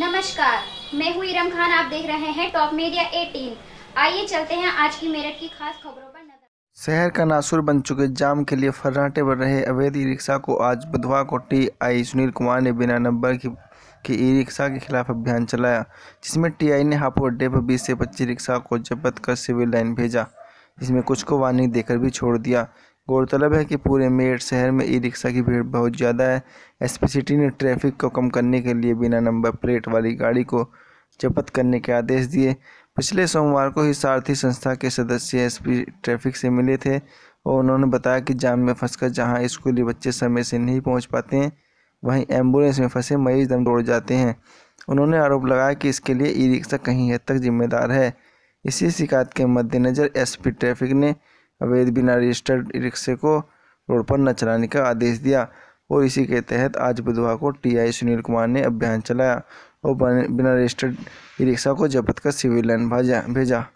नमस्कार मैं हूँ इरम खान आप देख रहे हैं टॉप मीडिया 18 आइए चलते हैं आज की मेरठ की खास खबरों पर नजर शहर का नासुर बन चुके जाम के लिए फर्राटे बढ़ रहे अवैध ई रिक्शा को आज बुधवार को टी आई सुनील कुमार ने बिना नंबर की के ई रिक्शा के खिलाफ अभियान चलाया जिसमें टी आई ने हापुड़ अड्डे पर बीस से पच्चीस रिक्शा को जब्त कर सिविल लाइन भेजा जिसमें कुछ को वार्निंग देकर भी छोड़ दिया गौरतलब है कि पूरे मेरठ शहर में ई रिक्शा की भीड़ बहुत ज़्यादा है एस सिटी ने ट्रैफिक को कम करने के लिए बिना नंबर प्लेट वाली गाड़ी को जब्त करने के आदेश दिए पिछले सोमवार को ही सारथी संस्था के सदस्य एसपी ट्रैफिक से मिले थे और उन्होंने बताया कि जाम में फंसकर जहां स्कूली बच्चे समय से नहीं पहुंच पाते हैं वहीं एम्बुलेंस में फंसे मरीज दम दौड़ जाते हैं उन्होंने आरोप लगाया कि इसके लिए ई रिक्शा कहीं हद तक जिम्मेदार है इसी शिकायत के मद्देनज़र एस ट्रैफिक ने अवैध बिना रजिस्टर्ड रिक्शे को रोड पर न चलाने का आदेश दिया और इसी के तहत आज बुधवार को टीआई सुनील कुमार ने अभियान चलाया और बिना रजिस्टर्ड रिक्शा को जब्त कर सिविल लाइन भेजा